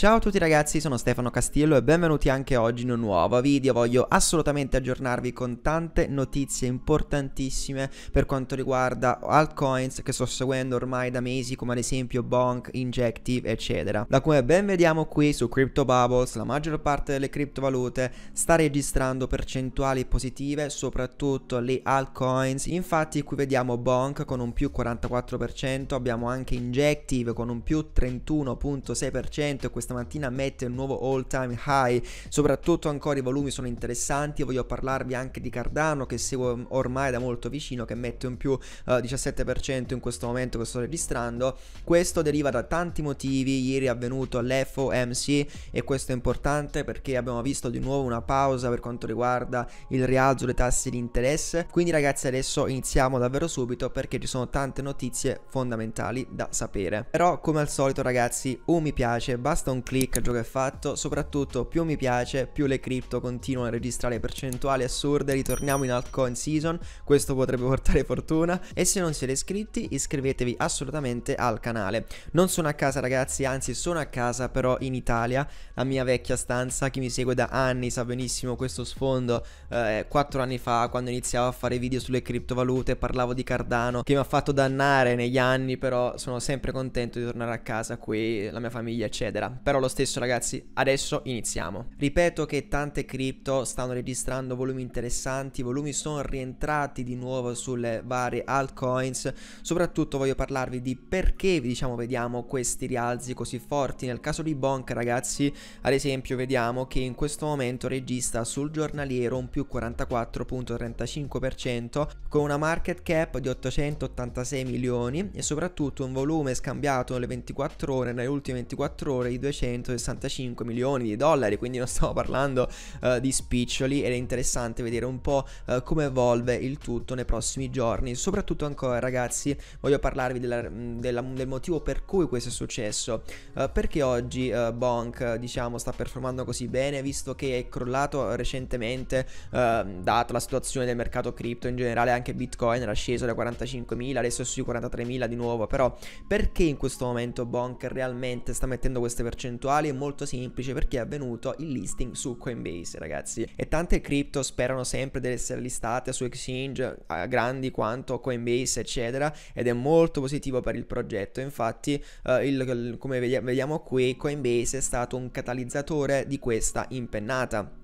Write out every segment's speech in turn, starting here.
Ciao a tutti ragazzi, sono Stefano Castillo e benvenuti anche oggi in un nuovo video. Voglio assolutamente aggiornarvi con tante notizie importantissime per quanto riguarda altcoins che sto seguendo ormai da mesi, come ad esempio Bonk, Injective, eccetera. Da come ben vediamo qui su Crypto Bubbles, la maggior parte delle criptovalute sta registrando percentuali positive, soprattutto le altcoins. Infatti qui vediamo Bonk con un più 44%, abbiamo anche Injective con un più 31.6%, mattina mette un nuovo all time high, soprattutto ancora i volumi sono interessanti, voglio parlarvi anche di Cardano che seguo ormai da molto vicino che mette un più uh, eh, 17% in questo momento che sto registrando, questo deriva da tanti motivi, ieri è avvenuto l'FOMC e questo è importante perché abbiamo visto di nuovo una pausa per quanto riguarda il rialzo dei tassi di interesse, quindi ragazzi adesso iniziamo davvero subito perché ci sono tante notizie fondamentali da sapere. Però come al solito ragazzi un mi piace, basta un un click, gioco è fatto, soprattutto più mi piace, più le cripto continuano a registrare percentuali assurde, ritorniamo in altcoin season, questo potrebbe portare fortuna e se non siete iscritti iscrivetevi assolutamente al canale. Non sono a casa ragazzi, anzi sono a casa però in Italia, la mia vecchia stanza, chi mi segue da anni sa benissimo questo sfondo, eh, 4 anni fa quando iniziavo a fare video sulle criptovalute parlavo di Cardano che mi ha fatto dannare negli anni però sono sempre contento di tornare a casa qui, la mia famiglia eccetera però lo stesso ragazzi, adesso iniziamo. Ripeto che tante cripto stanno registrando volumi interessanti, i volumi sono rientrati di nuovo sulle varie altcoins, soprattutto voglio parlarvi di perché diciamo vediamo questi rialzi così forti. Nel caso di Bonk ragazzi, ad esempio vediamo che in questo momento registra sul giornaliero un più 44.35% con una market cap di 886 milioni e soprattutto un volume scambiato nelle 24 ore, nelle ultime 24 ore di 2 265 milioni di dollari, quindi non stiamo parlando uh, di spiccioli ed è interessante vedere un po' uh, come evolve il tutto nei prossimi giorni. Soprattutto ancora ragazzi voglio parlarvi della, mm, della, del motivo per cui questo è successo, uh, perché oggi Bonk diciamo sta performando così bene visto che è crollato recentemente data la situazione del mercato cripto in generale anche Bitcoin era sceso da 45.000 adesso è sui 43.000 di nuovo però perché in questo momento Bonk realmente sta mettendo queste persone percentuali è molto semplice perché è avvenuto il listing su Coinbase, ragazzi. E tante cripto sperano sempre di essere listate su exchange grandi quanto Coinbase, eccetera, ed è molto positivo per il progetto. Infatti, eh, il, come vediamo qui, Coinbase è stato un catalizzatore di questa impennata.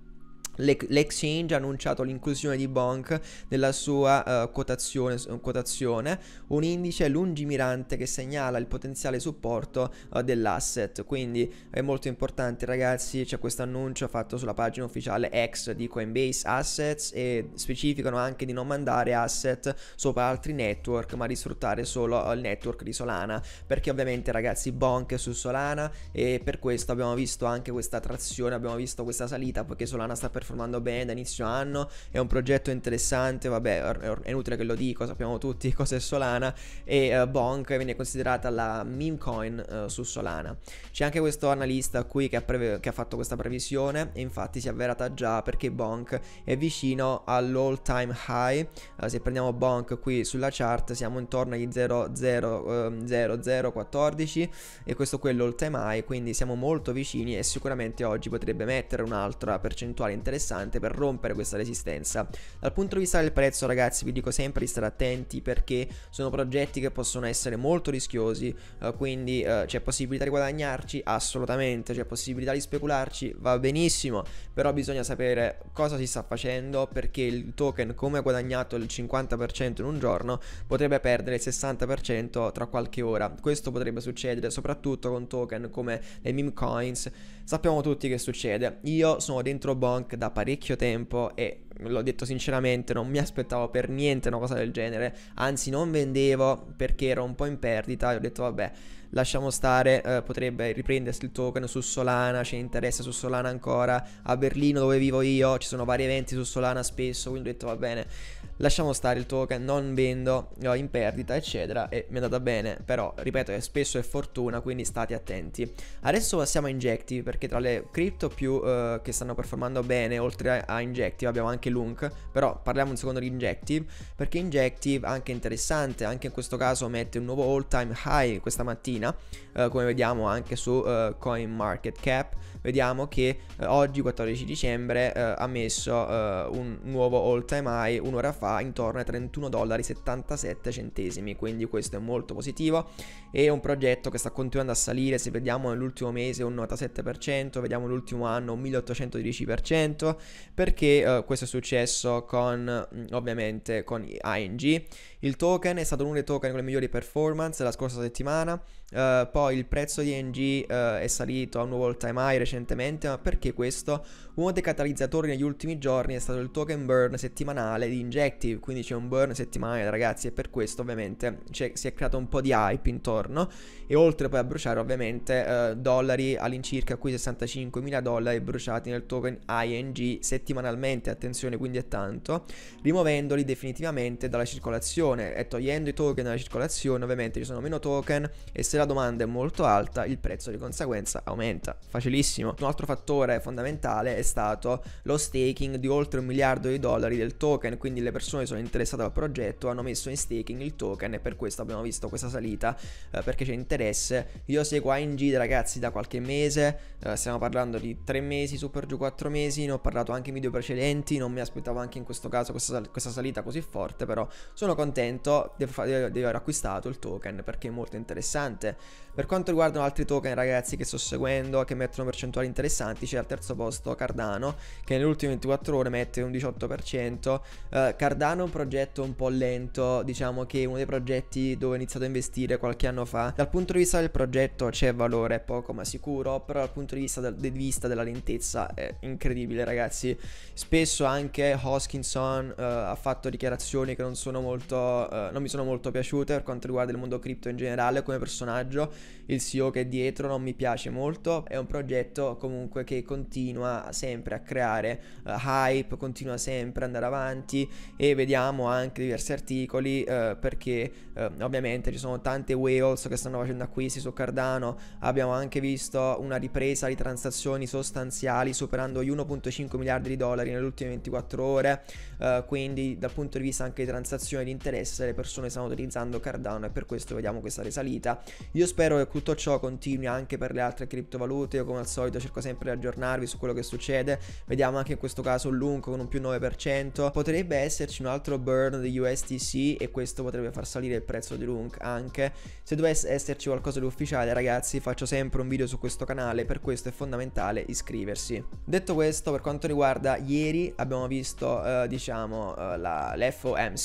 L'exchange ha annunciato l'inclusione di Bonk nella sua uh, quotazione, quotazione, un indice lungimirante che segnala il potenziale supporto uh, dell'asset, quindi è molto importante ragazzi, c'è questo annuncio fatto sulla pagina ufficiale ex di Coinbase Assets e specificano anche di non mandare asset sopra altri network, ma di sfruttare solo eh, il network di Solana, perché ovviamente ragazzi Bonk è su Solana e per questo abbiamo visto anche questa trazione, abbiamo visto questa salita perché Solana sta per performando bene da inizio anno, è un progetto interessante, vabbè è inutile che lo dico, sappiamo tutti cosa è Solana e uh, Bonk viene considerata la meme coin uh, su Solana. C'è anche questo analista qui che ha, preve- che ha fatto questa previsione e infatti si è avverata già perché Bonk è vicino all'all time high, uh, se prendiamo Bonk qui sulla chart siamo intorno agli 0,0014 ehm, e questo qui è l'all time high, quindi siamo molto vicini e sicuramente oggi potrebbe mettere un'altra percentuale interessante interessante per rompere questa resistenza. Dal punto di vista del prezzo ragazzi vi dico sempre di stare attenti perché sono progetti che possono essere molto rischiosi, eh, quindi eh, c'è possibilità di guadagnarci? Assolutamente, c'è possibilità di specularci? Va benissimo, però bisogna sapere cosa si sta facendo perché il token come ha guadagnato il 50% in un giorno potrebbe perdere il 60% tra qualche ora. Questo potrebbe succedere soprattutto con token come le meme coins Sappiamo tutti che succede. Io sono dentro Bonk da parecchio tempo e l'ho detto sinceramente, non mi aspettavo per niente una cosa del genere, anzi non vendevo perché ero un po' in perdita e ho detto vabbè, lasciamo stare, eh, potrebbe riprendersi il token su Solana, c'è interesse su Solana ancora, a Berlino dove vivo io ci sono vari eventi su Solana spesso, quindi ho detto va bene, lasciamo stare il token, non vendo, ho in perdita eccetera e mi è andata bene, però ripeto è spesso è fortuna, quindi state attenti. Adesso passiamo a Injective perché tra le cripto più eh, che stanno performando bene, oltre a, a Injective abbiamo anche anche Lunk, però parliamo un secondo di Injective, perché Injective anche interessante, anche in questo caso mette un nuovo all time high questa mattina, eh, come vediamo anche su eh, CoinMarketCap, vediamo che eh, oggi 14 dicembre eh, ha messo eh, un nuovo all time high un'ora fa intorno ai centesimi, quindi questo è molto positivo e un progetto che sta continuando a salire, se vediamo nell'ultimo mese un 97%, vediamo l'ultimo anno un 1810%, perché eh, questo è successo con mm, ovviamente con ING il token è stato uno dei token con le migliori performance la scorsa settimana, uh, poi il prezzo di NG uh, eh, è salito a un nuovo all time high recentemente, ma perché questo? Uno dei catalizzatori negli ultimi giorni è stato il token burn settimanale di Injective, quindi c'è un burn settimanale ragazzi e per questo ovviamente si è creato un po' di hype intorno e oltre poi a bruciare ovviamente uh, dollari all'incirca qui 65 mila dollari bruciati nel token ING settimanalmente, attenzione quindi è tanto, rimuovendoli definitivamente dalla circolazione circolazione e togliendo i token dalla circolazione ovviamente ci sono meno token e se la domanda è molto alta il prezzo di conseguenza aumenta. Facilissimo. Un altro fattore fondamentale è stato lo staking di oltre un miliardo di dollari del token, quindi le persone sono interessate al progetto, hanno messo in staking il token e per questo abbiamo visto questa salita eh, perché c'è interesse. Io seguo ING ragazzi da qualche mese, eh, stiamo parlando di 3 mesi, super giù 4 mesi, ne ho parlato anche in video precedenti, non mi aspettavo anche in questo caso questa, questa salita così forte, però sono contento contento di aver, di aver acquistato il token perché è molto interessante. Per quanto riguarda altri token ragazzi che sto seguendo che mettono percentuali interessanti c'è al terzo posto Cardano che nelle ultime 24 ore mette un 18%. Eh, Cardano è un progetto un po' lento diciamo che è uno dei progetti dove ho iniziato a investire qualche anno fa. Dal punto di vista del progetto c'è valore poco ma sicuro però dal punto di vista, del, di vista della lentezza è incredibile ragazzi. Spesso anche Hoskinson eh, ha fatto dichiarazioni che non sono molto molto, eh, non mi sono molto piaciute per quanto riguarda il mondo cripto in generale come personaggio, il CEO che è dietro non mi piace molto, è un progetto comunque che continua sempre a creare eh, hype, continua sempre ad andare avanti e vediamo anche diversi articoli eh, perché eh, ovviamente ci sono tante whales che stanno facendo acquisti su Cardano, abbiamo anche visto una ripresa di transazioni sostanziali superando gli 1.5 miliardi di dollari nelle ultime 24 ore, eh, quindi dal punto di vista anche di transazioni di interesse interesse le persone stanno utilizzando Cardano e per questo vediamo questa risalita. Io spero che tutto ciò continui anche per le altre criptovalute, io come al solito cerco sempre di aggiornarvi su quello che succede, vediamo anche in questo caso l'UNC con un più 9%, potrebbe esserci un altro burn di USTC e questo potrebbe far salire il prezzo di l'UNC anche. Se dovesse esserci qualcosa di ufficiale ragazzi faccio sempre un video su questo canale, per questo è fondamentale iscriversi. Detto questo per quanto riguarda ieri abbiamo visto eh, diciamo eh, l'FOMC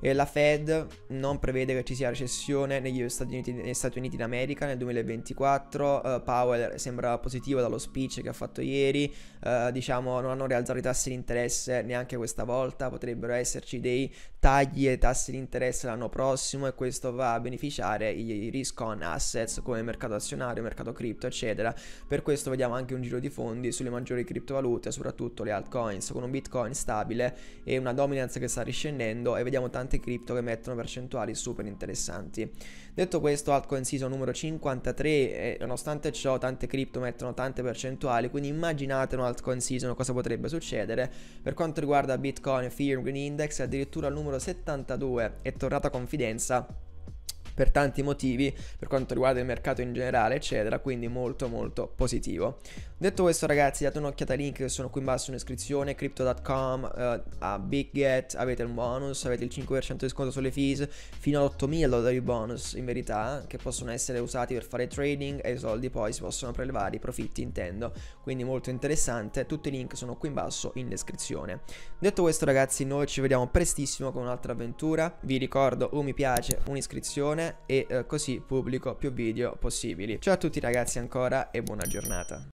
eh, la Fed non prevede che ci sia recessione negli Stati Uniti, negli Stati Uniti d'America nel 2024, eh, Powell sembra positivo dallo speech che ha fatto ieri, eh, diciamo non hanno rialzato i tassi di interesse neanche questa volta, potrebbero esserci dei tagli ai tassi di interesse l'anno prossimo e questo va a beneficiare i risk on assets come mercato azionario, mercato cripto eccetera, per questo vediamo anche un giro di fondi sulle maggiori criptovalute, soprattutto le altcoins, con un bitcoin stabile e una dominance che sta riscendendo e vediamo tanti tante cripto che mettono percentuali super interessanti. Detto questo, altcoin season numero 53 e eh, nonostante ciò tante cripto mettono tante percentuali, quindi immaginate un altcoin season cosa potrebbe succedere. Per quanto riguarda Bitcoin, Ethereum, Green Index, addirittura al numero 72 è tornata confidenza per tanti motivi per quanto riguarda il mercato in generale eccetera quindi molto molto positivo detto questo ragazzi date un'occhiata ai link che sono qui in basso in descrizione crypto.com eh, a Big Get avete il bonus avete il 5% di sconto sulle fees fino ad 8.000 dollari bonus in verità che possono essere usati per fare trading e i soldi poi si possono prelevare i profitti intendo quindi molto interessante tutti i link sono qui in basso in descrizione detto questo ragazzi noi ci vediamo prestissimo con un'altra avventura vi ricordo un mi piace un'iscrizione e eh, così pubblico più video possibili. Ciao a tutti ragazzi ancora e buona giornata.